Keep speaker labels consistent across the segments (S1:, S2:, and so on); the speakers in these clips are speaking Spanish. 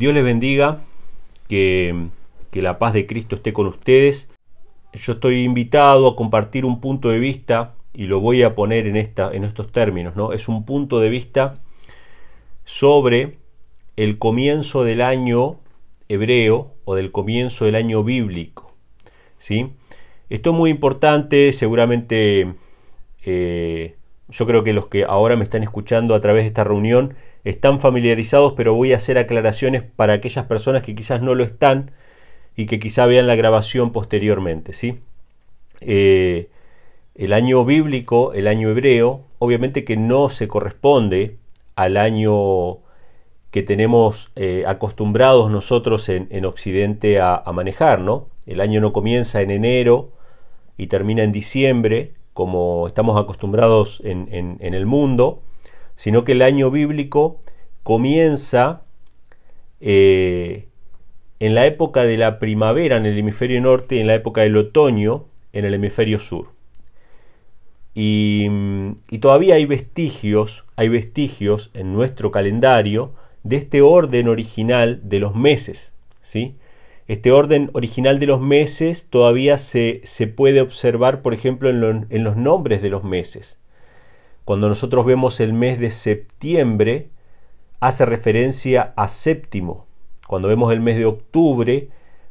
S1: Dios les bendiga, que, la paz de Cristo esté con ustedes. Yo estoy invitado a compartir un punto de vista y lo voy a poner en, esta, en estos términos, ¿no? Es un punto de vista sobre el comienzo del año hebreo o del comienzo del año bíblico, ¿sí? Esto es muy importante, seguramente eh, yo creo que los que ahora me están escuchando a través de esta reunión están familiarizados, pero voy a hacer aclaraciones para aquellas personas que quizás no lo están y que quizás vean la grabación posteriormente. ¿sí? Eh, el año bíblico, el año hebreo, obviamente que no se corresponde al año que tenemos eh, acostumbrados nosotros en, Occidente a, a, manejar, ¿no? El año no comienza en enero y termina en diciembre, como estamos acostumbrados en, el mundo, sino que el año bíblico comienza eh, en la época de la primavera en el hemisferio norte y en la época del otoño en el hemisferio sur. Y, y, todavía hay vestigios, hay vestigios en nuestro calendario de este orden original de los meses, ¿sí? Este orden original de los meses todavía se, puede observar, por ejemplo, en, los nombres de los meses. Cuando nosotros vemos el mes de septiembre, hace referencia a séptimo. Cuando vemos el mes de octubre,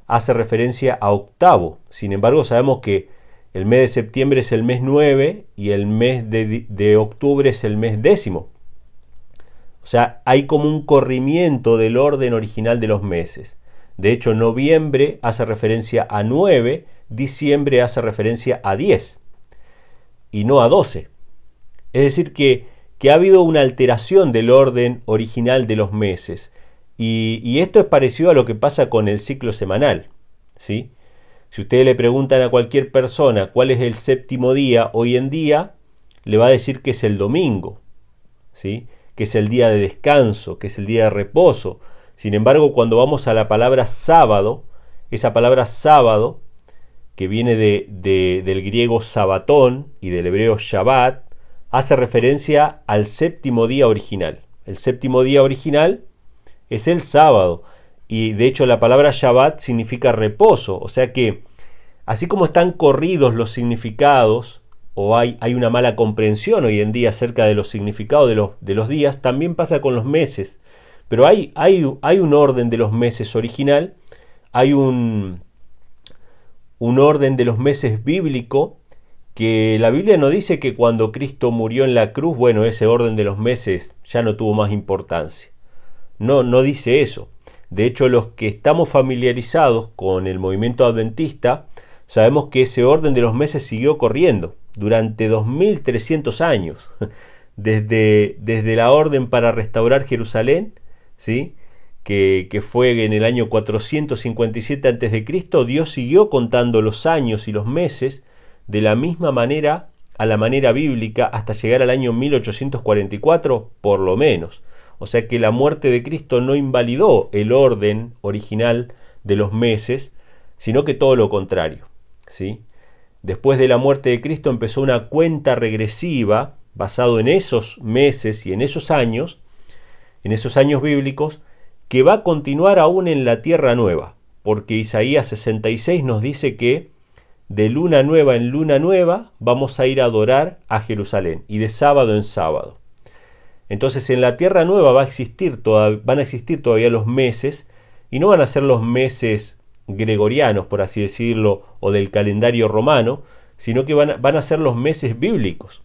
S1: hace referencia a octavo. Sin embargo, sabemos que el mes de septiembre es el mes 9 y el mes de, de, octubre es el mes décimo. O sea, hay como un corrimiento del orden original de los meses. De hecho, noviembre hace referencia a 9, diciembre hace referencia a 10 y no a 12. Es decir, que, que ha habido una alteración del orden original de los meses. Y, y, esto es parecido a lo que pasa con el ciclo semanal. ¿sí? Si ustedes le preguntan a cualquier persona cuál es el séptimo día hoy en día, le va a decir que es el domingo, ¿sí? que es el día de descanso, que es el día de reposo, sin embargo, cuando vamos a la palabra sábado, esa palabra sábado, que viene de, del griego sabatón y del hebreo shabbat, hace referencia al séptimo día original. El séptimo día original es el sábado. Y de hecho la palabra Shabbat significa reposo. O sea que, así como están corridos los significados, o hay, una mala comprensión hoy en día acerca de los significados de los días, también pasa con los meses. Pero hay, hay, hay un orden de los meses original, hay un, un orden de los meses bíblico, que la Biblia no dice que cuando Cristo murió en la cruz, bueno, ese orden de los meses ya no tuvo más importancia. No, no dice eso. De hecho, los que estamos familiarizados con el movimiento adventista, sabemos que ese orden de los meses siguió corriendo durante 2300 años, desde, desde la orden para restaurar Jerusalén ¿sí? Que, que, fue en el año 457 a.C., Dios siguió contando los años y los meses de la misma manera a la manera bíblica hasta llegar al año 1844, por lo menos. O sea que la muerte de Cristo no invalidó el orden original de los meses, sino que todo lo contrario. ¿sí? Después de la muerte de Cristo empezó una cuenta regresiva basado en esos meses y en esos años, en esos años bíblicos, que va a continuar aún en la tierra nueva, porque Isaías 66 nos dice que de luna nueva en luna nueva vamos a ir a adorar a Jerusalén y de sábado en sábado. Entonces en la tierra nueva va a existir van a existir todavía los meses y no van a ser los meses gregorianos, por así decirlo, o del calendario romano, sino que van a ser los meses bíblicos.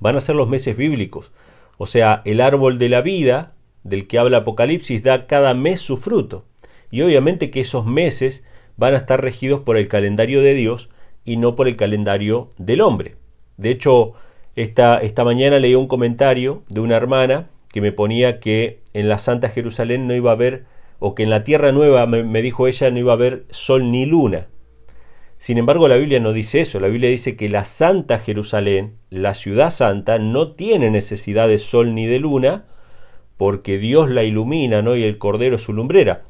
S1: Van a ser los meses bíblicos o sea, el árbol de la vida del que habla Apocalipsis da cada mes su fruto. Y obviamente que esos meses van a estar regidos por el calendario de Dios y no por el calendario del hombre. De hecho, esta, mañana leí un comentario de una hermana que me ponía que en la Santa Jerusalén no iba a haber, o que en la Tierra Nueva, me, me dijo ella, no iba a haber sol ni luna. Sin embargo, la Biblia no dice eso. La Biblia dice que la Santa Jerusalén, la ciudad santa, no tiene necesidad de sol ni de luna, porque Dios la ilumina, ¿no? Y el Cordero es su lumbrera.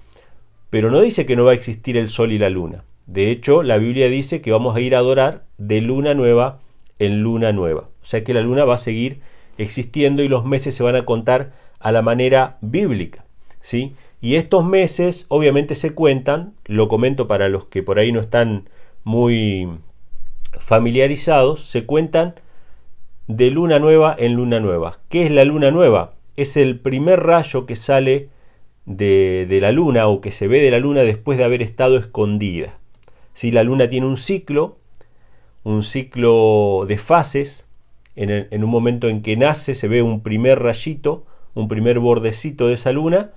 S1: Pero no dice que no va a existir el sol y la luna. De hecho, la Biblia dice que vamos a ir a adorar de luna nueva en luna nueva. O sea que la luna va a seguir existiendo y los meses se van a contar a la manera bíblica. ¿sí? Y estos meses obviamente se cuentan, lo comento para los que por ahí no están muy familiarizados, se cuentan de luna nueva en luna nueva. ¿Qué es la luna nueva? Es el primer rayo que sale de, la luna o que se ve de la luna después de haber estado escondida. Si la luna tiene un ciclo, un ciclo de fases, en, en un momento en que nace se ve un primer rayito, un primer bordecito de esa luna,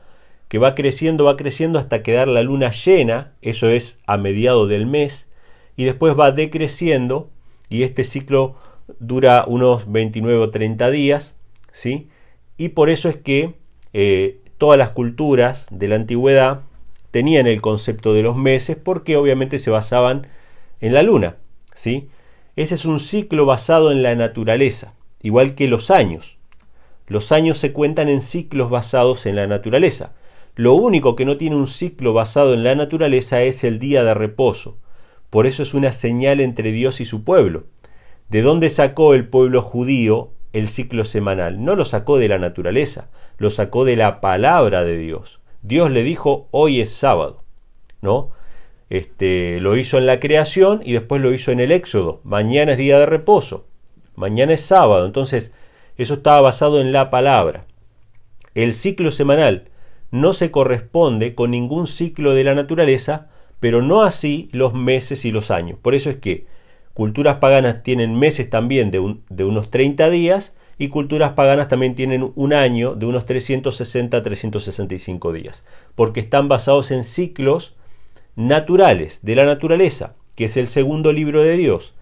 S1: que va creciendo, va creciendo hasta quedar la luna llena, eso es a mediado del mes, y después va decreciendo y este ciclo dura unos 29 o 30 días, ¿sí? Y por eso es que eh, todas las culturas de la antigüedad tenían el concepto de los meses porque obviamente se basaban en la luna, ¿sí? Ese es un ciclo basado en la naturaleza, igual que los años. Los años se cuentan en ciclos basados en la naturaleza. Lo único que no tiene un ciclo basado en la naturaleza es el día de reposo. Por eso es una señal entre Dios y su pueblo. ¿De dónde sacó el pueblo judío el ciclo semanal? No lo sacó de la naturaleza, lo sacó de la palabra de Dios. Dios le dijo, hoy es sábado, ¿no? Este, lo hizo en la creación y después lo hizo en el Éxodo. Mañana es día de reposo, mañana es sábado. Entonces, eso estaba basado en la palabra. El ciclo semanal no se corresponde con ningún ciclo de la naturaleza pero no así los meses y los años. Por eso es que culturas paganas tienen meses también de, unos 30 días y culturas paganas también tienen un año de unos 360 365 días, porque están basados en ciclos naturales de la naturaleza, que es el segundo libro de Dios.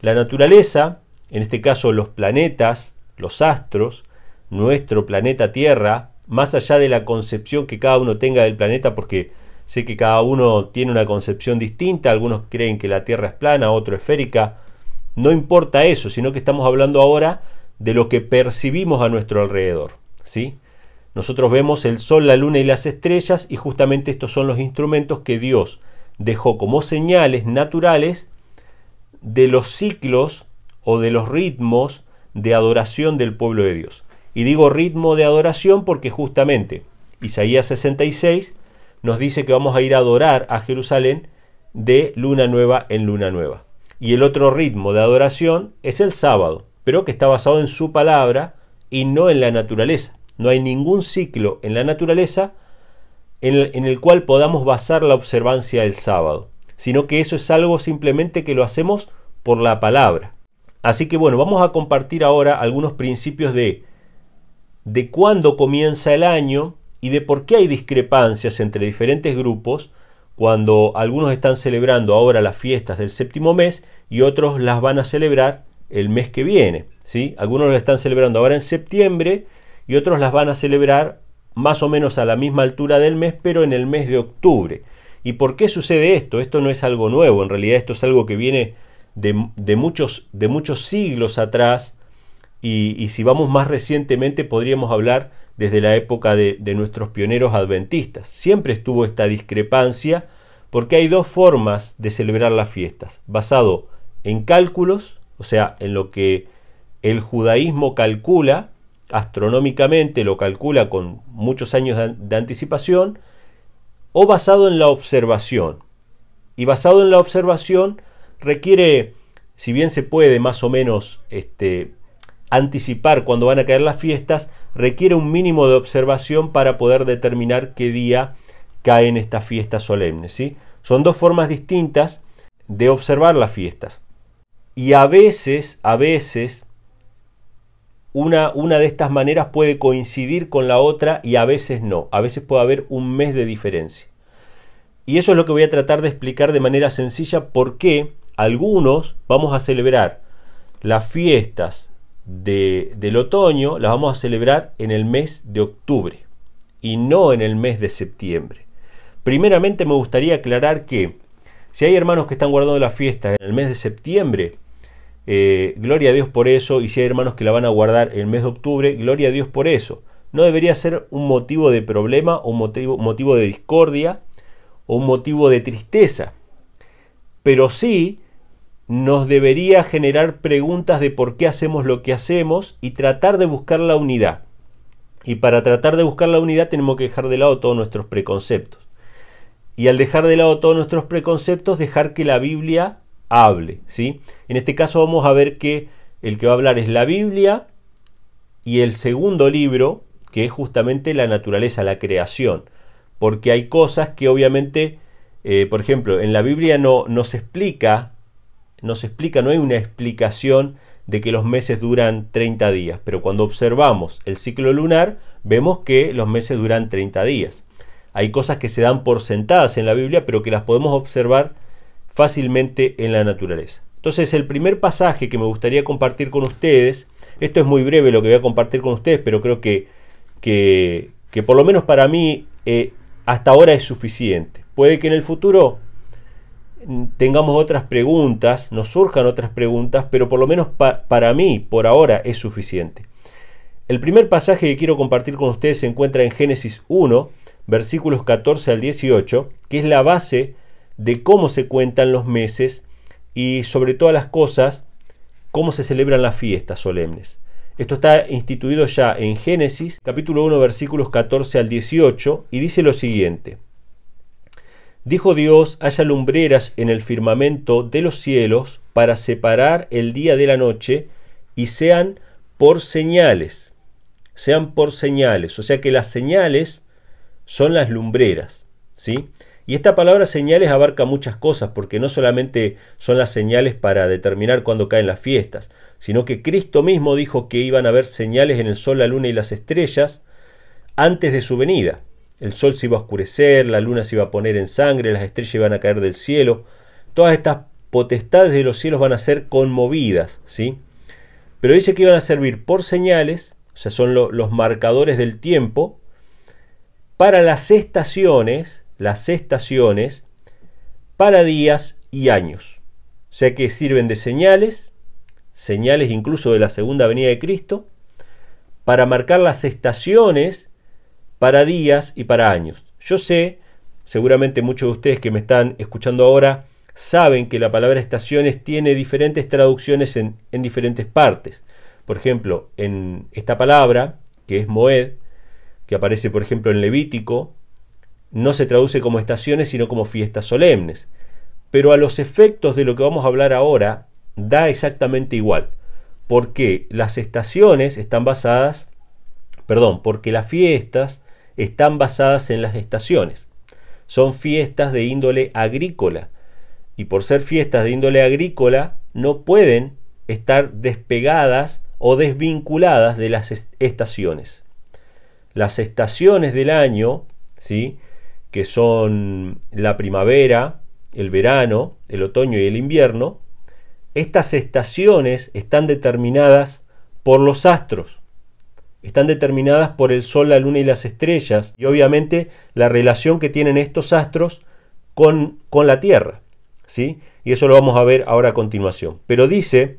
S1: La naturaleza, en este caso los planetas, los astros, nuestro planeta Tierra, más allá de la concepción que cada uno tenga del planeta, porque Sé que cada uno tiene una concepción distinta, algunos creen que la Tierra es plana, otro esférica. No importa eso, sino que estamos hablando ahora de lo que percibimos a nuestro alrededor, ¿sí? Nosotros vemos el sol, la luna y las estrellas y justamente estos son los instrumentos que Dios dejó como señales naturales de los ciclos o de los ritmos de adoración del pueblo de Dios. Y digo ritmo de adoración porque justamente Isaías 66 nos dice que vamos a ir a adorar a Jerusalén de luna nueva en luna nueva. Y el otro ritmo de adoración es el sábado, pero que está basado en su palabra y no en la naturaleza. No hay ningún ciclo en la naturaleza en el, cual podamos basar la observancia del sábado, sino que eso es algo simplemente que lo hacemos por la palabra. Así que bueno, vamos a compartir ahora algunos principios de de cuándo comienza el año, y de por qué hay discrepancias entre diferentes grupos cuando algunos están celebrando ahora las fiestas del séptimo mes y otros las van a celebrar el mes que viene. ¿sí? Algunos las están celebrando ahora en septiembre y otros las van a celebrar más o menos a la misma altura del mes, pero en el mes de octubre. ¿Y por qué sucede esto? Esto no es algo nuevo, en realidad esto es algo que viene de, muchos, de muchos siglos atrás y, y si vamos más recientemente podríamos hablar desde la época de, nuestros pioneros adventistas. Siempre estuvo esta discrepancia porque hay dos formas de celebrar las fiestas, basado en cálculos, o sea, en lo que el judaísmo calcula astronómicamente, lo calcula con muchos años de, anticipación, o basado en la observación. Y basado en la observación requiere, si bien se puede más o menos este, anticipar cuando van a caer las fiestas requiere un mínimo de observación para poder determinar qué día caen estas fiestas solemnes. ¿sí? Son dos formas distintas de observar las fiestas. Y a veces, a veces, una, una de estas maneras puede coincidir con la otra y a veces no. A veces puede haber un mes de diferencia. Y eso es lo que voy a tratar de explicar de manera sencilla por qué algunos vamos a celebrar las fiestas del otoño la vamos a celebrar en el mes de octubre y no en el mes de septiembre. Primeramente me gustaría aclarar que si hay hermanos que están guardando la fiesta en el mes de septiembre, eh, gloria a Dios por eso, y si hay hermanos que la van a guardar en el mes de octubre, gloria a Dios por eso. No debería ser un motivo de problema, un motivo, motivo de discordia o un motivo de tristeza, pero sí nos debería generar preguntas de por qué hacemos lo que hacemos y tratar de buscar la unidad. Y para tratar de buscar la unidad tenemos que dejar de lado todos nuestros preconceptos. Y al dejar de lado todos nuestros preconceptos, dejar que la Biblia hable. ¿sí? En este caso vamos a ver que el que va a hablar es la Biblia y el segundo libro, que es justamente la naturaleza, la creación. Porque hay cosas que obviamente, eh, por ejemplo, en la Biblia no, nos explica nos explica, no hay una explicación de que los meses duran 30 días, pero cuando observamos el ciclo lunar vemos que los meses duran 30 días. Hay cosas que se dan por sentadas en la Biblia, pero que las podemos observar fácilmente en la naturaleza. Entonces, el primer pasaje que me gustaría compartir con ustedes, esto es muy breve lo que voy a compartir con ustedes, pero creo que, que, por lo menos para mí eh, hasta ahora es suficiente. Puede que en el futuro tengamos otras preguntas, nos surjan otras preguntas, pero por lo menos para mí, por ahora, es suficiente. El primer pasaje que quiero compartir con ustedes se encuentra en Génesis 1, versículos 14 al 18, que es la base de cómo se cuentan los meses y sobre todas las cosas, cómo se celebran las fiestas solemnes. Esto está instituido ya en Génesis capítulo 1 versículos 14 al 18 y dice lo siguiente. Dijo Dios, haya lumbreras en el firmamento de los cielos para separar el día de la noche y sean por señales, sean por señales, o sea que las señales son las lumbreras, ¿sí? Y esta palabra señales abarca muchas cosas, porque no solamente son las señales para determinar cuándo caen las fiestas, sino que Cristo mismo dijo que iban a haber señales en el sol, la luna y las estrellas antes de su venida. El sol se iba a oscurecer, la luna se iba a poner en sangre, las estrellas iban a caer del cielo. Todas estas potestades de los cielos van a ser conmovidas, ¿sí? Pero dice que iban a servir por señales, o sea, son los marcadores del tiempo, para las estaciones, las estaciones, para días y años. O sea que sirven de señales, señales incluso de la segunda venida de Cristo, para marcar las estaciones para días y para años. Yo sé, seguramente muchos de ustedes que me están escuchando ahora, saben que la palabra estaciones tiene diferentes traducciones en, diferentes partes. Por ejemplo, en esta palabra, que es Moed, que aparece por ejemplo en Levítico, no se traduce como estaciones, sino como fiestas solemnes. Pero a los efectos de lo que vamos a hablar ahora, da exactamente igual, porque las estaciones están basadas, perdón, porque las fiestas están basadas en las estaciones. Son fiestas de índole agrícola y por ser fiestas de índole agrícola no pueden estar despegadas o desvinculadas de las estaciones. Las estaciones del año, ¿sí? que son la primavera, el verano, el otoño y el invierno, estas estaciones están determinadas por los astros están determinadas por el Sol, la Luna y las estrellas, y obviamente la relación que tienen estos astros con, con la Tierra. ¿sí? Y eso lo vamos a ver ahora a continuación. Pero dice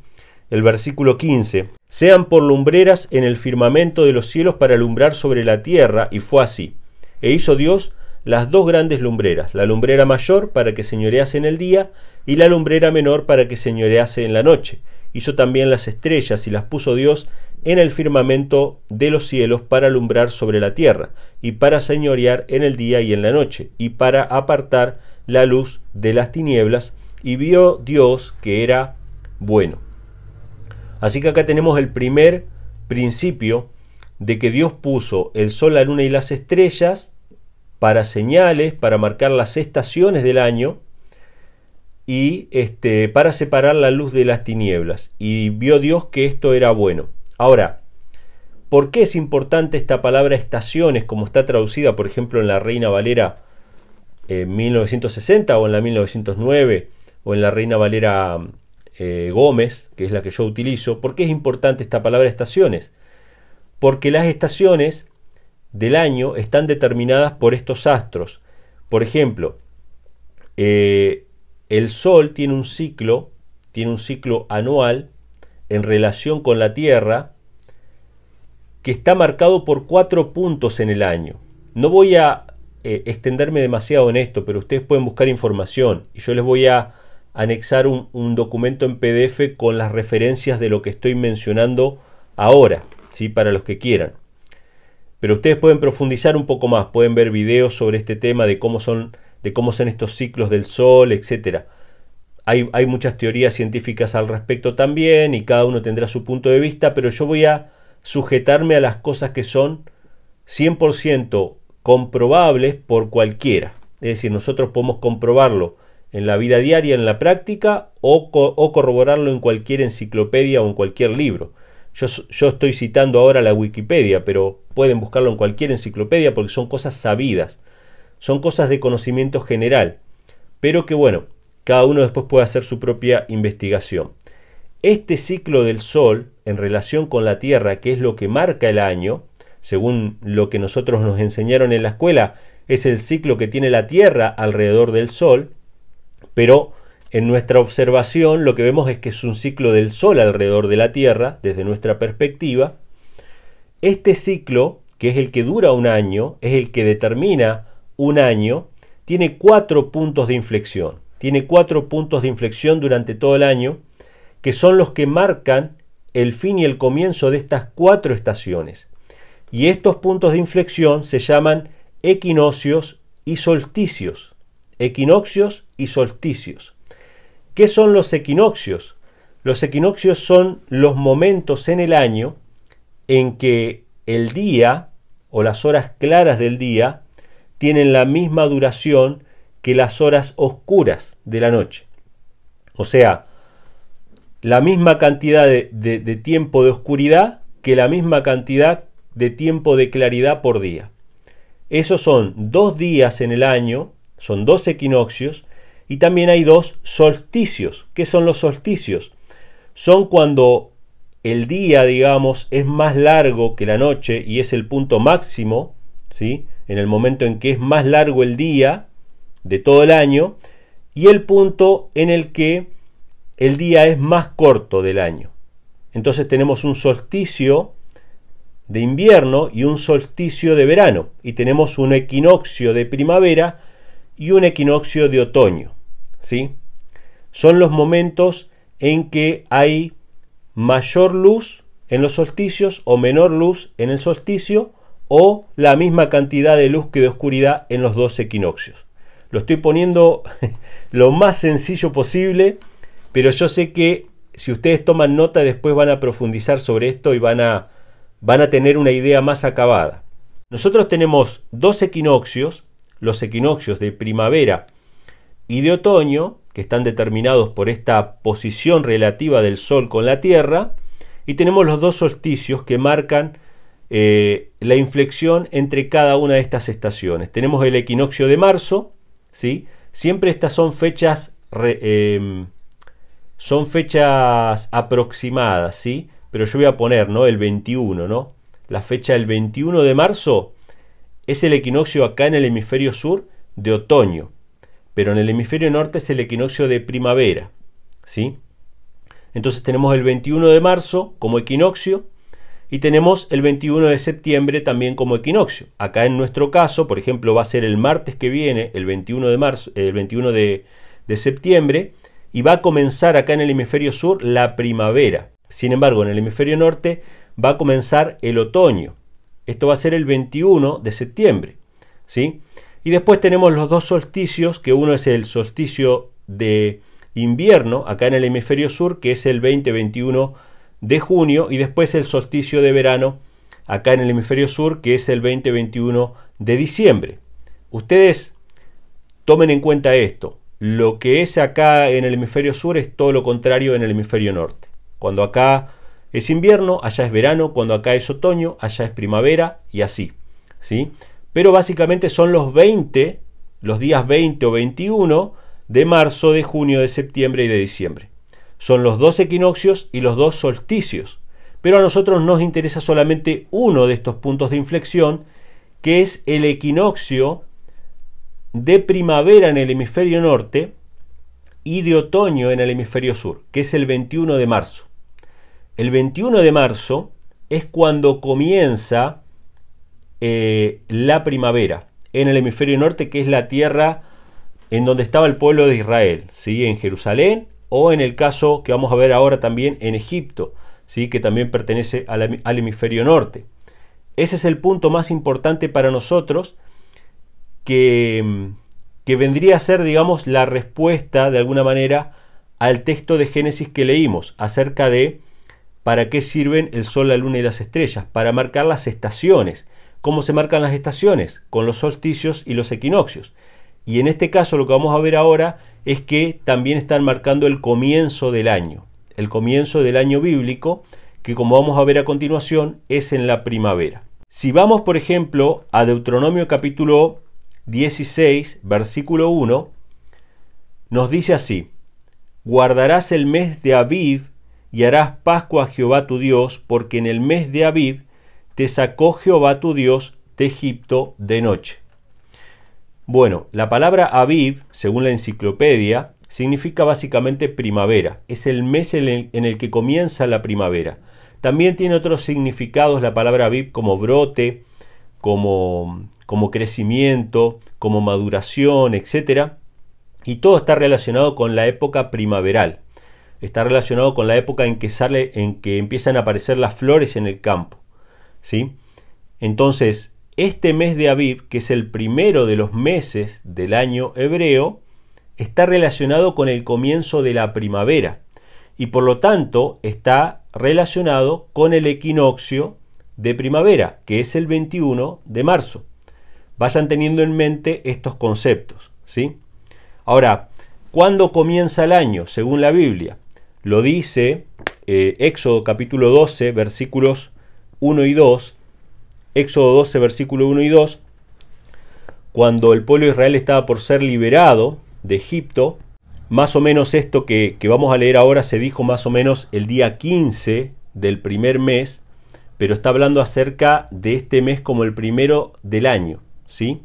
S1: el versículo 15, sean por lumbreras en el firmamento de los cielos para alumbrar sobre la tierra, y fue así. E hizo Dios las dos grandes lumbreras, la lumbrera mayor para que señorease en el día, y la lumbrera menor para que señorease en la noche. Hizo también las estrellas y las puso Dios en el firmamento de los cielos para alumbrar sobre la tierra, y para señorear en el día y en la noche, y para apartar la luz de las tinieblas, y vio Dios que era bueno. Así que acá tenemos el primer principio de que Dios puso el sol, la luna y las estrellas para señales, para marcar las estaciones del año, y este, para separar la luz de las tinieblas. Y vio Dios que esto era bueno. Ahora, ¿por qué es importante esta palabra estaciones como está traducida, por ejemplo, en la Reina Valera 1960 eh, o en la 1909 o en la Reina Valera eh, Gómez, que es la que yo utilizo? ¿Por qué es importante esta palabra estaciones? Porque las estaciones del año están determinadas por estos astros. Por ejemplo, eh, el Sol tiene un ciclo, tiene un ciclo anual en relación con la Tierra que está marcado por cuatro puntos en el año. No voy a eh, extenderme demasiado en esto, pero ustedes pueden buscar información y yo les voy a anexar un, un documento en PDF con las referencias de lo que estoy mencionando ahora, ¿sí? para los que quieran. Pero ustedes pueden profundizar un poco más, pueden ver videos sobre este tema de cómo son, de cómo son estos ciclos del Sol, etcétera hay, muchas teorías científicas al respecto también y cada uno tendrá su punto de vista, pero yo voy a sujetarme a las cosas que son 100% comprobables por cualquiera. Es decir, nosotros podemos comprobarlo en la vida diaria, en la práctica, o, corroborarlo en cualquier enciclopedia o en cualquier libro. yo estoy citando ahora la Wikipedia, pero pueden buscarlo en cualquier enciclopedia porque son cosas sabidas, son cosas de conocimiento general, pero que bueno, cada uno después puede hacer su propia investigación. Este ciclo del Sol en relación con la Tierra, que es lo que marca el año, según lo que nosotros nos enseñaron en la escuela, es el ciclo que tiene la Tierra alrededor del Sol, pero en nuestra observación lo que vemos es que es un ciclo del Sol alrededor de la Tierra, desde nuestra perspectiva. Este ciclo, que es el que dura un año, es el que determina un año, tiene cuatro puntos de inflexión tiene cuatro puntos de inflexión durante todo el año, que son los que marcan el fin y el comienzo de estas cuatro estaciones. Y estos puntos de inflexión se llaman equinoccios y solsticios. Equinoccios y solsticios. ¿Qué son los equinoccios? Los equinoccios son los momentos en el año en que el día o las horas claras del día tienen la misma duración que las horas oscuras de la noche. O sea, la misma cantidad de, tiempo de oscuridad que la misma cantidad de tiempo de claridad por día. Esos son dos días en el año, son dos equinoccios, y también hay dos solsticios. ¿Qué son los solsticios? Son cuando el día, digamos, es más largo que la noche y es el punto máximo, ¿sí? En el momento en que es más largo el día de todo el año y el punto en el que el día es más corto del año. Entonces tenemos un solsticio de invierno y un solsticio de verano y tenemos un equinoccio de primavera y un equinoccio de otoño. ¿sí? Son los momentos en que hay mayor luz en los solsticios o menor luz en el solsticio o la misma cantidad de luz que de oscuridad en los dos equinoccios. Lo estoy poniendo lo más sencillo posible, pero yo sé que si ustedes toman nota después van a profundizar sobre esto y van a, van a tener una idea más acabada. Nosotros tenemos dos equinoccios, los equinoccios de primavera y de otoño, que están determinados por esta posición relativa del Sol con la Tierra, y tenemos los dos solsticios que marcan eh, la inflexión entre cada una de estas estaciones. Tenemos el equinoccio de marzo, Siempre estas son fechas, em, son fechas aproximadas, ¿sí? Pero yo voy a poner, ¿no? El 21, ¿no? La fecha del 21 de marzo es el equinoccio acá en el hemisferio sur de otoño, pero en el hemisferio norte es el equinoccio de primavera, ¿sí? Entonces tenemos el 21 de marzo como equinoccio, y tenemos el 21 de septiembre también como equinoccio. Acá en nuestro caso, por ejemplo, va a ser el martes que viene, el 21 de marzo, eh, el 21 de, septiembre, y va a comenzar acá en el hemisferio sur la primavera. Sin embargo, en el hemisferio norte va a comenzar el otoño. Esto va a ser el 21 de septiembre, ¿sí? Y después tenemos los dos solsticios, que uno es el solsticio de invierno acá en el hemisferio sur, que es el 20-21 de junio y después el solsticio de verano acá en el hemisferio sur, que es el 20-21 de diciembre. Ustedes tomen en cuenta esto. Lo que es acá en el hemisferio sur es todo lo contrario en el hemisferio norte. Cuando acá es invierno, allá es verano, cuando acá es otoño, allá es primavera y así. ¿sí? Pero básicamente son los 20, los días 20 o 21 de marzo, de junio, de septiembre y de diciembre. Son los dos equinoccios y los dos solsticios. Pero a nosotros nos interesa solamente uno de estos puntos de inflexión, que es el equinoccio de primavera en el hemisferio norte y de otoño en el hemisferio sur, que es el 21 de marzo. El 21 de marzo es cuando comienza eh, la primavera en el hemisferio norte, que es la tierra en donde estaba el pueblo de Israel, ¿sí? en Jerusalén o en el caso que vamos a ver ahora también en Egipto, ¿sí? que también pertenece al, hemisferio norte. Ese es el punto más importante para nosotros que, mm, que vendría a ser, digamos, la respuesta de alguna manera al texto de Génesis que leímos acerca de para qué sirven el sol, la luna y las estrellas, para marcar las estaciones. ¿Cómo se marcan las estaciones? Con los solsticios y los equinoccios. Y en este caso lo que vamos a ver ahora es que también están marcando el comienzo del año, el comienzo del año bíblico, que como vamos a ver a continuación es en la primavera. Si vamos, por ejemplo, a Deuteronomio capítulo 16, versículo 1, nos dice así, guardarás el mes de Aviv y harás Pascua a Jehová tu Dios, porque en el mes de Aviv te sacó Jehová tu Dios de Egipto de noche. Bueno, la palabra Aviv, según la enciclopedia, significa básicamente primavera. Es el mes en el, que comienza la primavera. También tiene otros significados la palabra Aviv como brote, como, crecimiento, como maduración, etc. Y todo está relacionado con la época primaveral. Está relacionado con la época en que, sale, en que empiezan a aparecer las flores en el campo. ¿sí? Entonces, este mes de Aviv, que es el primero de los meses del año hebreo, está relacionado con el comienzo de la primavera y por lo tanto está relacionado con el equinoccio de primavera, que es el 21 de marzo. Vayan teniendo en mente estos conceptos, ¿sí? Ahora, ¿cuándo comienza el año según la Biblia? Lo dice eh, Éxodo capítulo 12, versículos 1 y 2, Éxodo 12, versículo 1 y 2, cuando el pueblo de Israel estaba por ser liberado de Egipto, más o menos esto que, vamos a leer ahora se dijo más o menos el día 15 del primer mes, pero está hablando acerca de este mes como el primero del año, ¿sí?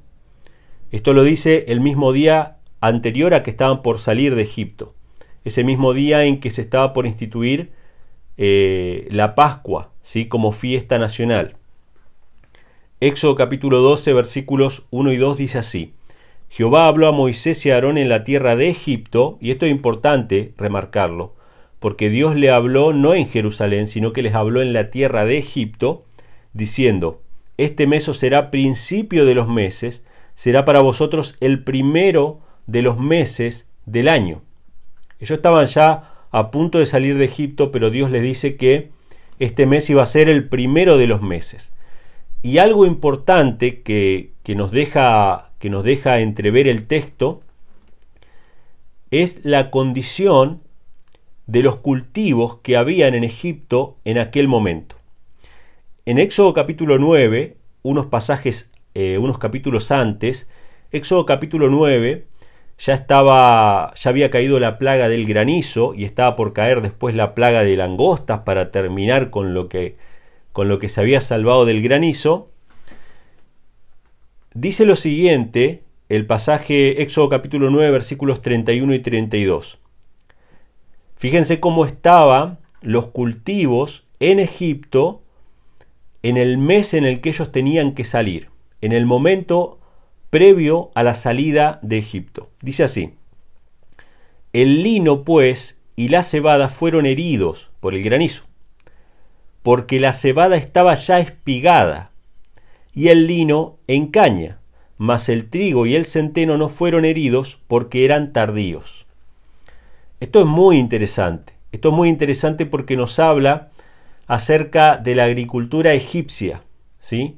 S1: Esto lo dice el mismo día anterior a que estaban por salir de Egipto, ese mismo día en que se estaba por instituir eh, la Pascua, ¿sí? Como fiesta nacional. Éxodo capítulo 12 versículos 1 y 2 dice así. Jehová habló a Moisés y a Aarón en la tierra de Egipto, y esto es importante remarcarlo, porque Dios le habló no en Jerusalén, sino que les habló en la tierra de Egipto, diciendo, Este mes os será principio de los meses, será para vosotros el primero de los meses del año. Ellos estaban ya a punto de salir de Egipto, pero Dios les dice que este mes iba a ser el primero de los meses. Y algo importante que, nos deja, que nos deja entrever el texto es la condición de los cultivos que habían en Egipto en aquel momento. En Éxodo capítulo 9, unos pasajes, eh, unos capítulos antes, Éxodo capítulo 9, ya estaba, ya había caído la plaga del granizo y estaba por caer después la plaga de langostas para terminar con lo que con lo que se había salvado del granizo, dice lo siguiente el pasaje Éxodo capítulo 9 versículos 31 y 32. Fíjense cómo estaban los cultivos en Egipto en el mes en el que ellos tenían que salir, en el momento previo a la salida de Egipto. Dice así, el lino pues y la cebada fueron heridos por el granizo, porque la cebada estaba ya espigada, y el lino en caña, mas el trigo y el centeno no fueron heridos porque eran tardíos. Esto es muy interesante, esto es muy interesante porque nos habla acerca de la agricultura egipcia, ¿sí?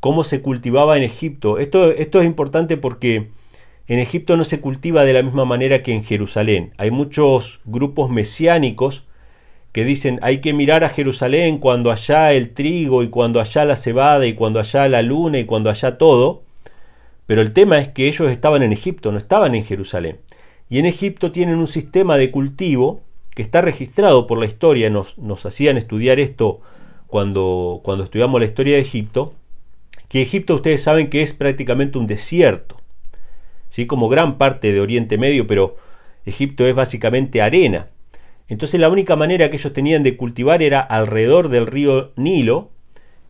S1: Cómo se cultivaba en Egipto. Esto, esto es importante porque en Egipto no se cultiva de la misma manera que en Jerusalén. Hay muchos grupos mesiánicos que dicen hay que mirar a Jerusalén cuando allá el trigo y cuando allá la cebada y cuando allá la luna y cuando allá todo, pero el tema es que ellos estaban en Egipto, no estaban en Jerusalén. Y en Egipto tienen un sistema de cultivo que está registrado por la historia, nos, nos hacían estudiar esto cuando, cuando estudiamos la historia de Egipto, que Egipto ustedes saben que es prácticamente un desierto, ¿sí? como gran parte de Oriente Medio, pero Egipto es básicamente arena. Entonces la única manera que ellos tenían de cultivar era alrededor del río Nilo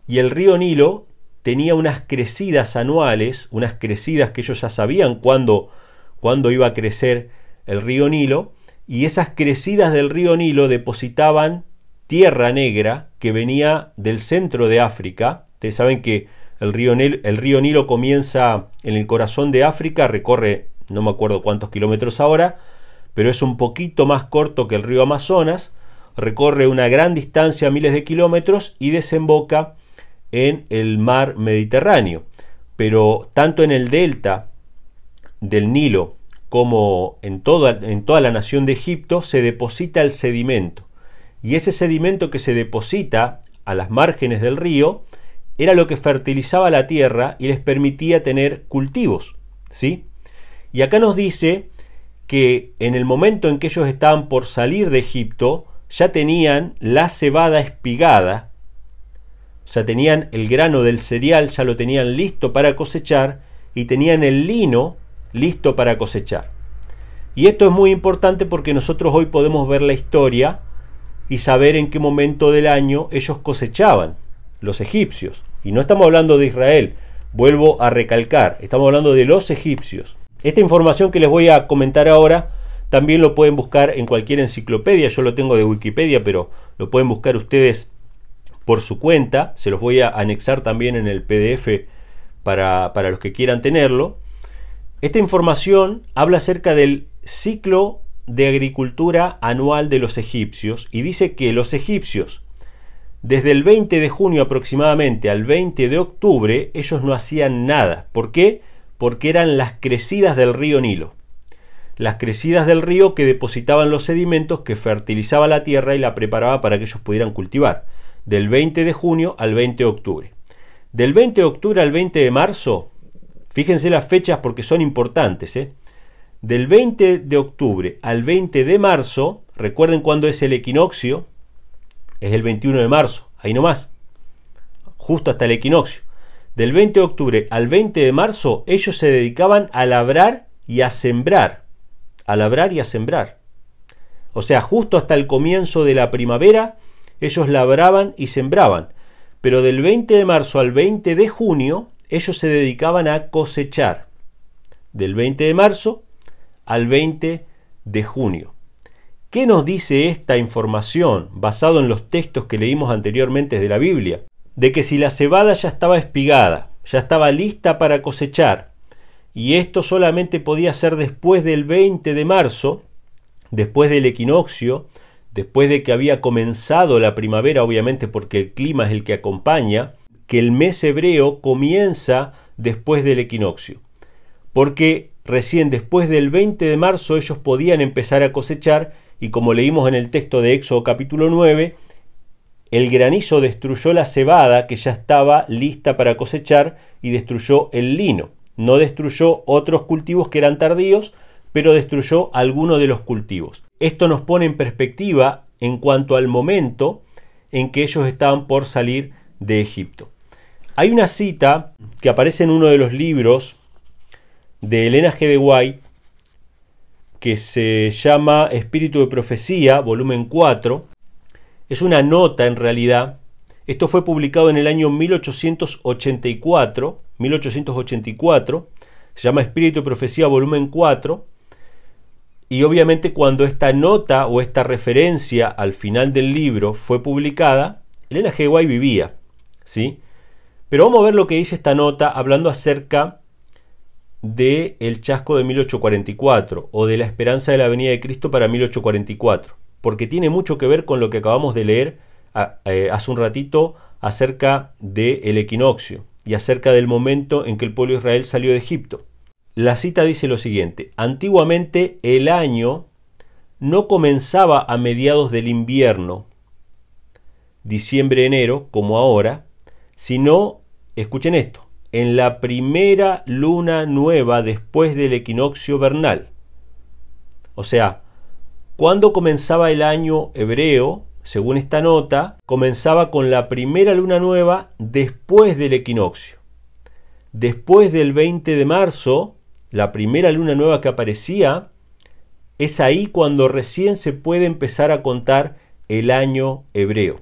S1: y el río Nilo tenía unas crecidas anuales, unas crecidas que ellos ya sabían cuándo, cuándo iba a crecer el río Nilo y esas crecidas del río Nilo depositaban tierra negra que venía del centro de África. Ustedes saben que el río, el río, Nilo comienza en el corazón de África, recorre no me acuerdo cuántos kilómetros ahora, pero es un poquito más corto que el río Amazonas, recorre una gran distancia, miles de kilómetros, y desemboca en el mar Mediterráneo. Pero tanto en el delta del Nilo como en toda, en toda la nación de Egipto se deposita el sedimento. Y ese sedimento que se deposita a las márgenes del río era lo que fertilizaba la tierra y les permitía tener cultivos. ¿sí? Y acá nos dice que en el momento en que ellos estaban por salir de Egipto, ya tenían la cebada espigada, o sea, tenían el grano del cereal, ya lo tenían listo para cosechar, y tenían el lino listo para cosechar. Y esto es muy importante porque nosotros hoy podemos ver la historia y saber en qué momento del año ellos cosechaban, los egipcios. Y no estamos hablando de Israel, vuelvo a recalcar, estamos hablando de los egipcios. Esta información que les voy a comentar ahora también lo pueden buscar en cualquier enciclopedia, yo lo tengo de Wikipedia, pero lo pueden buscar ustedes por su cuenta, se los voy a anexar también en el PDF para, para los que quieran tenerlo. Esta información habla acerca del ciclo de agricultura anual de los egipcios y dice que los egipcios desde el 20 de junio aproximadamente al 20 de octubre ellos no hacían nada. ¿Por qué? porque eran las crecidas del río Nilo. Las crecidas del río que depositaban los sedimentos que fertilizaba la tierra y la preparaba para que ellos pudieran cultivar, del 20 de junio al 20 de octubre. Del 20 de octubre al 20 de marzo, fíjense las fechas porque son importantes, ¿eh? del 20 de octubre al 20 de marzo, recuerden cuándo es el equinoccio, es el 21 de marzo, ahí nomás, justo hasta el equinoccio. Del 20 de octubre al 20 de marzo ellos se dedicaban a labrar y a sembrar. A labrar y a sembrar. O sea, justo hasta el comienzo de la primavera ellos labraban y sembraban. Pero del 20 de marzo al 20 de junio ellos se dedicaban a cosechar. Del 20 de marzo al 20 de junio. ¿Qué nos dice esta información basado en los textos que leímos anteriormente de la Biblia? de que si la cebada ya estaba espigada, ya estaba lista para cosechar, y esto solamente podía ser después del 20 de marzo, después del equinoccio, después de que había comenzado la primavera, obviamente porque el clima es el que acompaña, que el mes hebreo comienza después del equinoccio. Porque recién después del 20 de marzo ellos podían empezar a cosechar y como leímos en el texto de Éxodo capítulo 9, el granizo destruyó la cebada que ya estaba lista para cosechar y destruyó el lino. No destruyó otros cultivos que eran tardíos, pero destruyó algunos de los cultivos. Esto nos pone en perspectiva en cuanto al momento en que ellos estaban por salir de Egipto. Hay una cita que aparece en uno de los libros de Elena G. de Guay, que se llama Espíritu de Profecía, volumen 4, es una nota en realidad. Esto fue publicado en el año 1884, 1884, se llama Espíritu y Profecía volumen 4, y obviamente cuando esta nota o esta referencia al final del libro fue publicada, Elena G. vivía, ¿sí? Pero vamos a ver lo que dice esta nota hablando acerca de chasco de 1844 o de la esperanza de la venida de Cristo para 1844 porque tiene mucho que ver con lo que acabamos de leer eh, hace un ratito acerca del equinoccio y acerca del momento en que el pueblo de Israel salió de Egipto. La cita dice lo siguiente, antiguamente el año no comenzaba a mediados del invierno, diciembre-enero, como ahora, sino, escuchen esto, en la primera luna nueva después del equinoccio vernal. O sea, cuando comenzaba el año hebreo, según esta nota, comenzaba con la primera luna nueva después del equinoccio. Después del 20 de marzo, la primera luna nueva que aparecía, es ahí cuando recién se puede empezar a contar el año hebreo.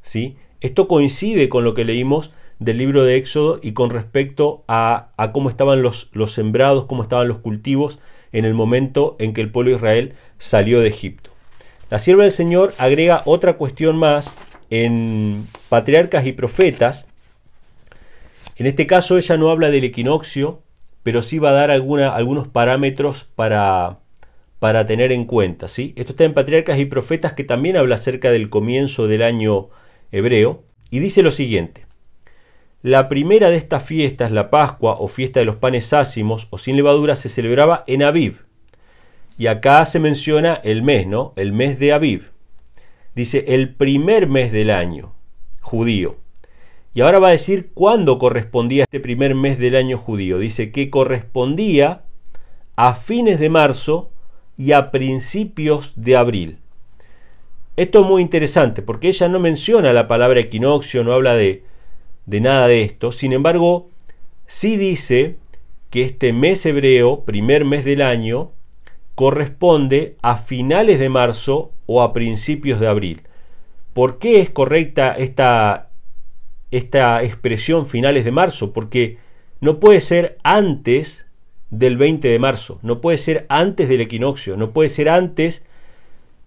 S1: ¿sí? Esto coincide con lo que leímos del libro de Éxodo y con respecto a, cómo estaban los, los sembrados, cómo estaban los cultivos en el momento en que el pueblo de Israel salió de Egipto. La sierva del Señor agrega otra cuestión más en Patriarcas y Profetas. En este caso ella no habla del equinoccio, pero sí va a dar alguna, algunos parámetros para, para tener en cuenta. ¿sí? Esto está en Patriarcas y Profetas que también habla acerca del comienzo del año hebreo y dice lo siguiente. La primera de estas fiestas, la Pascua o fiesta de los panes ácimos o sin levadura, se celebraba en Aviv. Y acá se menciona el mes, ¿no? El mes de Aviv. Dice el primer mes del año judío. Y ahora va a decir cuándo correspondía este primer mes del año judío. Dice que correspondía a fines de marzo y a principios de abril. Esto es muy interesante porque ella no menciona la palabra equinoccio, no habla de de nada de esto. Sin embargo, sí dice que este mes hebreo, primer mes del año, corresponde a finales de marzo o a principios de abril. ¿Por qué es correcta esta, esta expresión finales de marzo? Porque no puede ser antes del 20 de marzo, no puede ser antes del equinoccio, no puede ser antes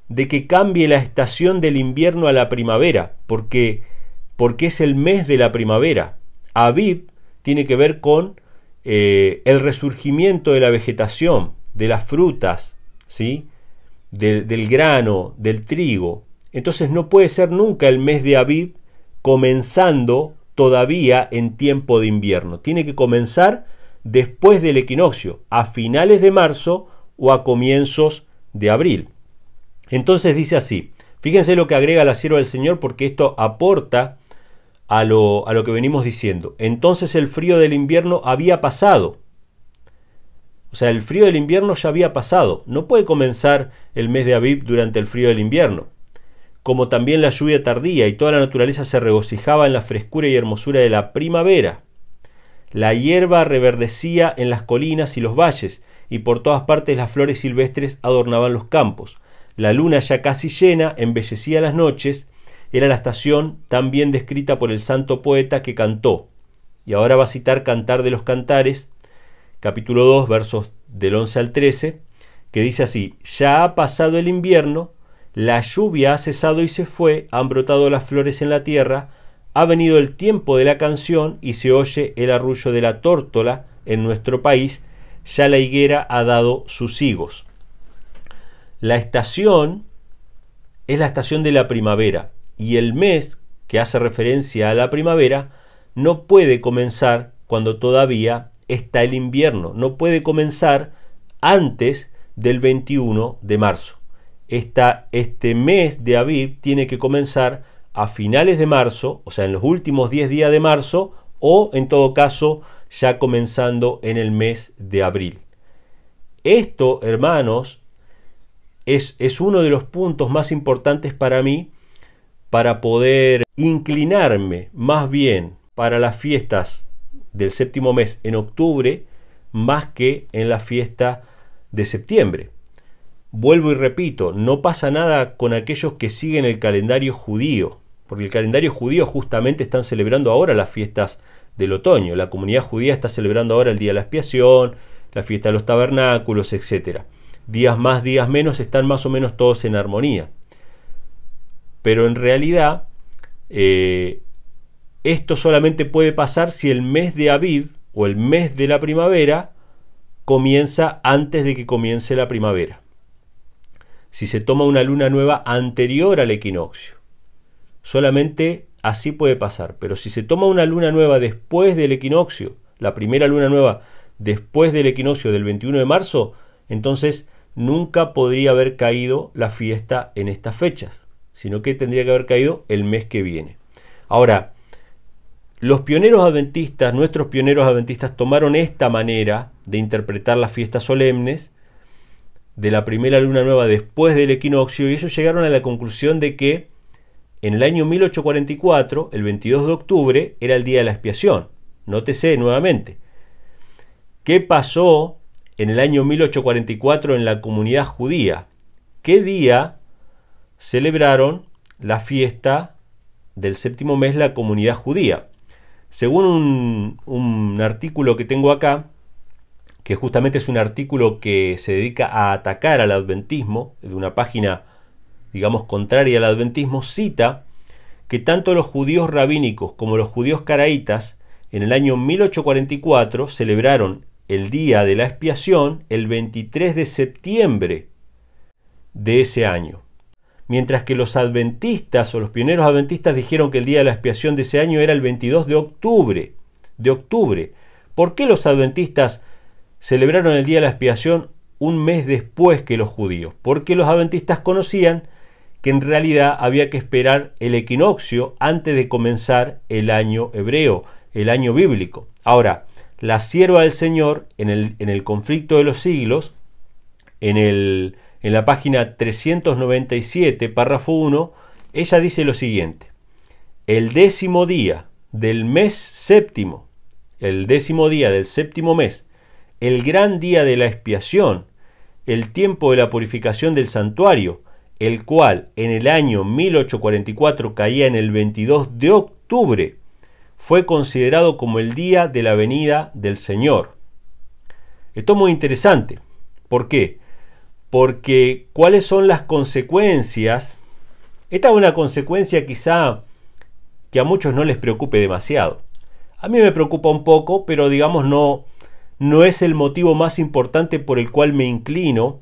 S1: de que cambie la estación del invierno a la primavera, porque porque es el mes de la primavera. Aviv tiene que ver con eh, el resurgimiento de la vegetación, de las frutas, ¿sí? Del, grano, del trigo. Entonces no puede ser nunca el mes de Aviv comenzando todavía en tiempo de invierno. Tiene que comenzar después del equinoccio, a finales de marzo o a comienzos de abril. Entonces dice así, fíjense lo que agrega la sierva del Señor porque esto aporta a lo, a lo que venimos diciendo. Entonces el frío del invierno había pasado. O sea, el frío del invierno ya había pasado. No puede comenzar el mes de Aviv durante el frío del invierno. Como también la lluvia tardía y toda la naturaleza se regocijaba en la frescura y hermosura de la primavera. La hierba reverdecía en las colinas y los valles, y por todas partes las flores silvestres adornaban los campos. La luna ya casi llena embellecía las noches era la estación tan bien descrita por el santo poeta que cantó. Y ahora va a citar Cantar de los Cantares, capítulo 2, versos del 11 al 13, que dice así, Ya ha pasado el invierno, la lluvia ha cesado y se fue, han brotado las flores en la tierra, ha venido el tiempo de la canción y se oye el arrullo de la tórtola en nuestro país, ya la higuera ha dado sus higos. La estación es la estación de la primavera y el mes, que hace referencia a la primavera, no puede comenzar cuando todavía está el invierno, no puede comenzar antes del 21 de marzo. este mes de Aviv tiene que comenzar a finales de marzo, o sea, en los últimos 10 días de marzo, o en todo caso, ya comenzando en el mes de abril. Esto, hermanos, es uno de los puntos más importantes para mí para poder inclinarme más bien para las fiestas del séptimo mes en octubre más que en la fiesta de septiembre. Vuelvo y repito, no pasa nada con aquellos que siguen el calendario judío, porque el calendario judío justamente están celebrando ahora las fiestas del otoño. La comunidad judía está celebrando ahora el Día de la Expiación, la fiesta de los tabernáculos, etc. Días más, días menos, están más o menos todos en armonía pero en realidad eh, esto solamente puede pasar si el mes de Aviv o el mes de la primavera comienza antes de que comience la primavera. Si se toma una luna nueva anterior al equinoccio. Solamente así puede pasar. Pero si se toma una luna nueva después del equinoccio, la primera luna nueva después del equinoccio del 21 de marzo, entonces nunca podría haber caído la fiesta en estas fechas sino que tendría que haber caído el mes que viene. Ahora, los pioneros adventistas, nuestros pioneros adventistas, tomaron esta manera de interpretar las fiestas solemnes de la primera luna nueva después del equinoccio y ellos llegaron a la conclusión de que en el año 1844, el 22 de octubre, era el día de la expiación. Nótese nuevamente. ¿Qué pasó en el año 1844 en la comunidad judía? ¿Qué día celebraron la fiesta del séptimo mes la comunidad judía. Según un, artículo que tengo acá, que justamente es un artículo que se dedica a atacar al adventismo, de una página, digamos, contraria al adventismo, cita que tanto los judíos rabínicos como los judíos caraítas en el año 1844 celebraron el Día de la Expiación el 23 de septiembre de ese año mientras que los adventistas o los pioneros adventistas dijeron que el día de la expiación de ese año era el 22 de octubre. De octubre. ¿Por qué los adventistas celebraron el día de la expiación un mes después que los judíos? Porque los adventistas conocían que en realidad había que esperar el equinoccio antes de comenzar el año hebreo, el año bíblico. Ahora, la sierva del Señor en el, en el conflicto de los siglos, en el en la página 397, párrafo 1, ella dice lo siguiente. El décimo día del mes séptimo, el décimo día del séptimo mes, el gran día de la expiación, el tiempo de la purificación del santuario, el cual en el año 1844 caía en el 22 de octubre, fue considerado como el día de la venida del Señor. Esto es muy interesante. ¿Por qué? porque cuáles son las consecuencias. Esta es una consecuencia quizá que a muchos no les preocupe demasiado. A mí me preocupa un poco, pero digamos no, no es el motivo más importante por el cual me inclino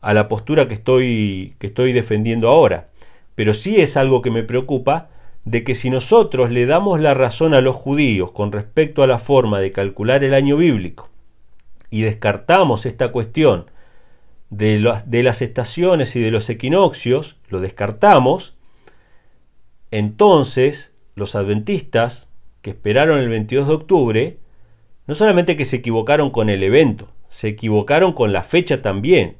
S1: a la postura que estoy, que estoy defendiendo ahora. Pero sí es algo que me preocupa de que si nosotros le damos la razón a los judíos con respecto a la forma de calcular el año bíblico y descartamos esta cuestión de, las, estaciones y de los equinoccios, lo descartamos, entonces los adventistas que esperaron el 22 de octubre, no solamente que se equivocaron con el evento, se equivocaron con la fecha también.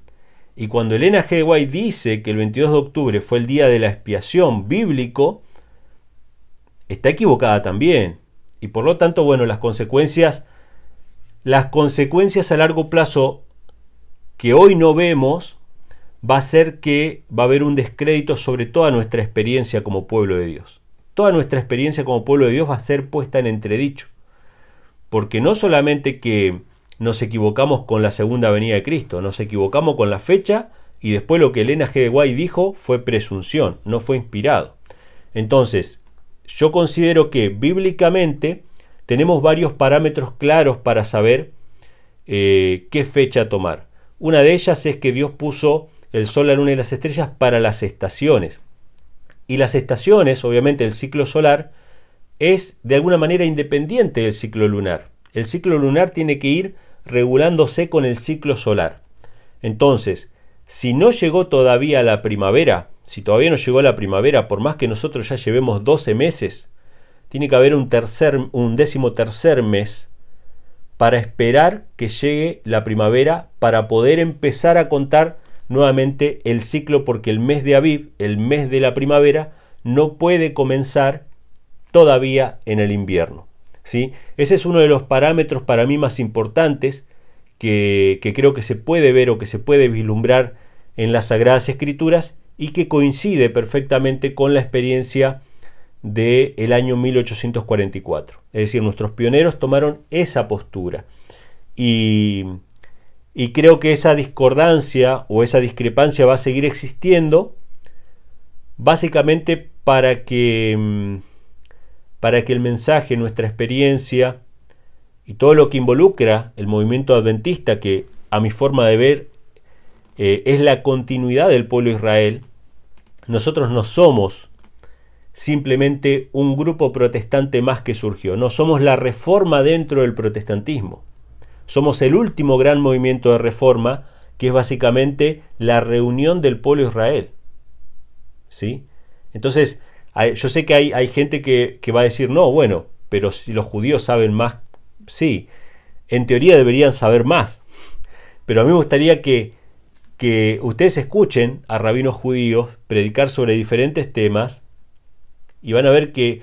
S1: Y cuando Elena G. White dice que el 22 de octubre fue el día de la expiación bíblico, está equivocada también. Y por lo tanto, bueno, las consecuencias, las consecuencias a largo plazo que hoy no vemos va a ser que va a haber un descrédito sobre toda nuestra experiencia como pueblo de Dios. Toda nuestra experiencia como pueblo de Dios va a ser puesta en entredicho. Porque no solamente que nos equivocamos con la segunda venida de Cristo, nos equivocamos con la fecha y después lo que Elena G. de Guay dijo fue presunción, no fue inspirado. Entonces, yo considero que bíblicamente tenemos varios parámetros claros para saber eh, qué fecha tomar. Una de ellas es que Dios puso el sol, la luna y las estrellas para las estaciones. Y las estaciones, obviamente el ciclo solar, es de alguna manera independiente del ciclo lunar. El ciclo lunar tiene que ir regulándose con el ciclo solar. Entonces, si no llegó todavía la primavera, si todavía no llegó la primavera, por más que nosotros ya llevemos 12 meses, tiene que haber un, tercer, un décimo tercer mes para esperar que llegue la primavera, para poder empezar a contar nuevamente el ciclo, porque el mes de Aviv, el mes de la primavera, no puede comenzar todavía en el invierno. ¿sí? Ese es uno de los parámetros para mí más importantes que, que creo que se puede ver o que se puede vislumbrar en las Sagradas Escrituras y que coincide perfectamente con la experiencia del año 1844. Es decir, nuestros pioneros tomaron esa postura. Y, creo que esa discordancia o esa discrepancia va a seguir existiendo básicamente para que, mm, para que el mensaje, nuestra experiencia y todo lo que involucra el movimiento adventista, que a mi forma de ver eh, es la continuidad del pueblo de Israel, nosotros no somos simplemente un grupo protestante más que surgió. No somos la reforma dentro del protestantismo. Somos el último gran movimiento de reforma que es básicamente la reunión del pueblo Israel. ¿Sí? Entonces, yo sé que hay, gente que, va a decir, no, bueno, pero si los judíos saben más, sí, en teoría deberían saber más. Pero a mí me gustaría que, que ustedes escuchen a rabinos judíos predicar sobre diferentes temas y van a ver que,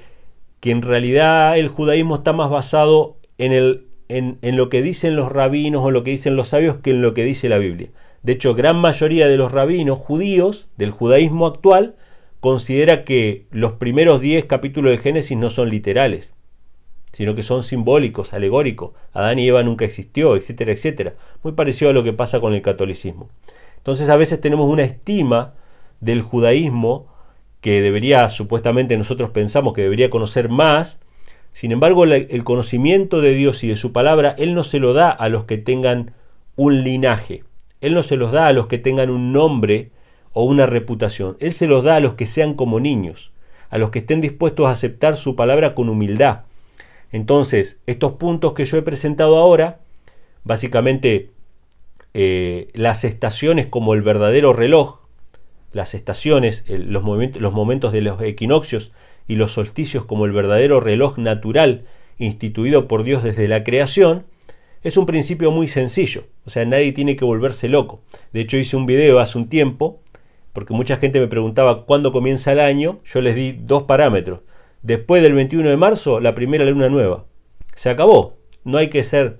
S1: en realidad el judaísmo está más basado en, en lo que dicen los rabinos o lo que dicen los sabios que en lo que dice la Biblia. De hecho, gran mayoría de los rabinos judíos del judaísmo actual considera que los primeros 10 capítulos de Génesis no son literales, sino que son simbólicos, alegóricos. Adán y Eva nunca existió, etcétera, etcétera. Muy parecido a lo que pasa con el catolicismo. Entonces a veces tenemos una estima del judaísmo que debería, supuestamente nosotros pensamos que debería conocer más, sin embargo el conocimiento de Dios y de su palabra, Él no se lo da a los que tengan un linaje, Él no se los da a los que tengan un nombre o una reputación, Él se los da a los que sean como niños, a los que estén dispuestos a aceptar su palabra con humildad. Entonces, estos puntos que yo he presentado ahora, básicamente eh, las estaciones como el verdadero reloj, las estaciones, los, los momentos de los equinoccios y los solsticios como el verdadero reloj natural instituido por Dios desde la creación, es un principio muy sencillo, o sea, nadie tiene que volverse loco. De hecho, hice un video hace un tiempo, porque mucha gente me preguntaba cuándo comienza el año, yo les di dos parámetros. Después del 21 de marzo, la primera luna nueva. Se acabó. No hay que ser,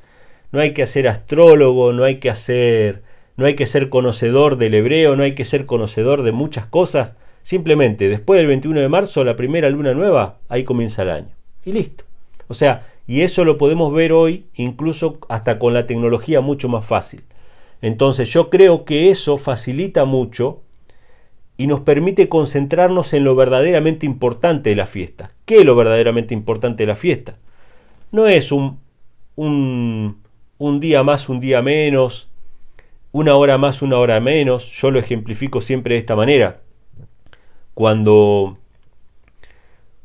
S1: no hay que ser astrólogo, no hay que hacer no hay que ser conocedor del hebreo, no hay que ser conocedor de muchas cosas. Simplemente, después del 21 de marzo, la primera luna nueva, ahí comienza el año. Y listo. O sea, y eso lo podemos ver hoy, incluso hasta con la tecnología mucho más fácil. Entonces yo creo que eso facilita mucho y nos permite concentrarnos en lo verdaderamente importante de la fiesta. ¿Qué es lo verdaderamente importante de la fiesta? No es un, un, un día más, un día menos, una hora más, una hora menos, yo lo ejemplifico siempre de esta manera. Cuando,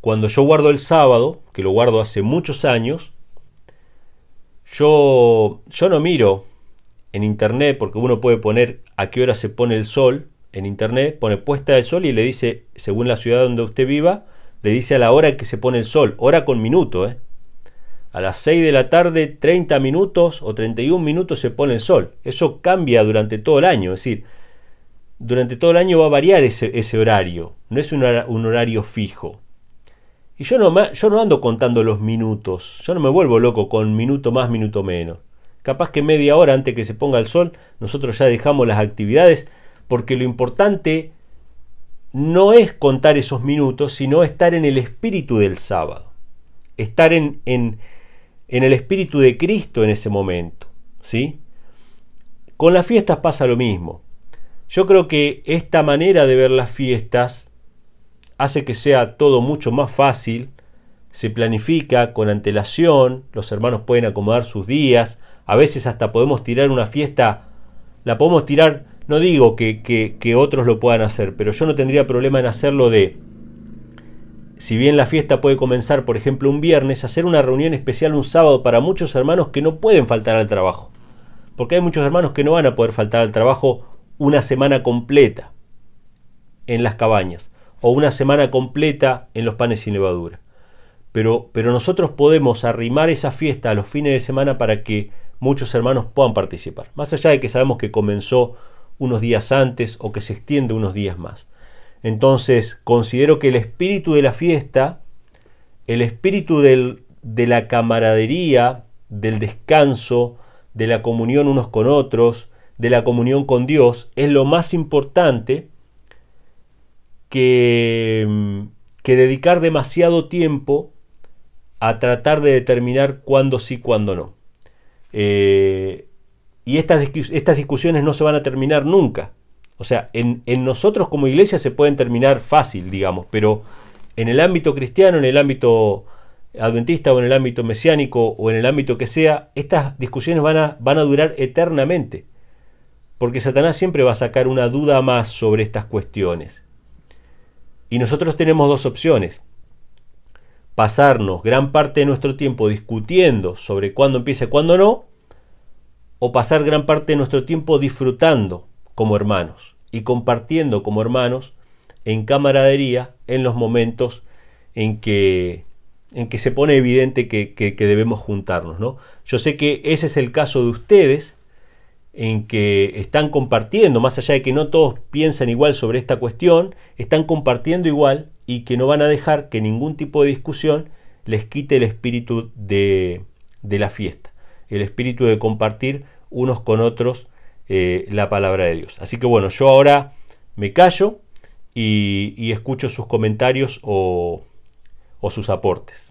S1: cuando yo guardo el sábado, que lo guardo hace muchos años, yo, yo no miro en internet, porque uno puede poner a qué hora se pone el sol en internet, pone puesta de sol y le dice, según la ciudad donde usted viva, le dice a la hora que se pone el sol, hora con minuto, ¿eh? A las 6 de la tarde, 30 minutos o 31 minutos se pone el sol. Eso cambia durante todo el año, es decir, durante todo el año va a variar ese, horario, no es un, horario fijo. Y yo no, yo no ando contando los minutos, yo no me vuelvo loco con minuto más, minuto menos. Capaz que media hora antes que se ponga el sol, nosotros ya dejamos las actividades, porque lo importante no es contar esos minutos, sino estar en el espíritu del sábado, estar en en el Espíritu de Cristo en ese momento. ¿sí? Con las fiestas pasa lo mismo. Yo creo que esta manera de ver las fiestas hace que sea todo mucho más fácil, se planifica con antelación, los hermanos pueden acomodar sus días, a veces hasta podemos tirar una fiesta, la podemos tirar, no digo que, que otros lo puedan hacer, pero yo no tendría problema en hacerlo de si bien la fiesta puede comenzar, por ejemplo, un viernes, hacer una reunión especial un sábado para muchos hermanos que no pueden faltar al trabajo. Porque hay muchos hermanos que no van a poder faltar al trabajo una semana completa en las cabañas o una semana completa en los panes sin levadura. Pero, nosotros podemos arrimar esa fiesta a los fines de semana para que muchos hermanos puedan participar. Más allá de que sabemos que comenzó unos días antes o que se extiende unos días más. Entonces, considero que el espíritu de la fiesta, el espíritu de la camaradería, del descanso, de la comunión unos con otros, de la comunión con Dios, es lo más importante que, dedicar demasiado tiempo a tratar de determinar cuándo sí, cuándo no. Eh, y estas discusiones no se van a terminar nunca. O sea, en, nosotros como iglesia se pueden terminar fácil, digamos, pero en el ámbito cristiano, en el ámbito adventista o en el ámbito mesiánico o en el ámbito que sea, estas discusiones van a, van a durar eternamente. Porque Satanás siempre va a sacar una duda más sobre estas cuestiones. Y nosotros tenemos dos opciones. Pasarnos gran parte de nuestro tiempo discutiendo sobre cuándo empieza y cuándo no, o pasar gran parte de nuestro tiempo disfrutando como hermanos y compartiendo como hermanos en camaradería en los momentos en que, en que se pone evidente que, debemos juntarnos. ¿no? Yo sé que ese es el caso de ustedes, en que están compartiendo, más allá de que no todos piensan igual sobre esta cuestión, están compartiendo igual y que no van a dejar que ningún tipo de discusión les quite el espíritu de, de la fiesta, el espíritu de compartir unos con otros eh, la palabra de Dios. Así que bueno, yo ahora me callo y, escucho sus comentarios o sus aportes.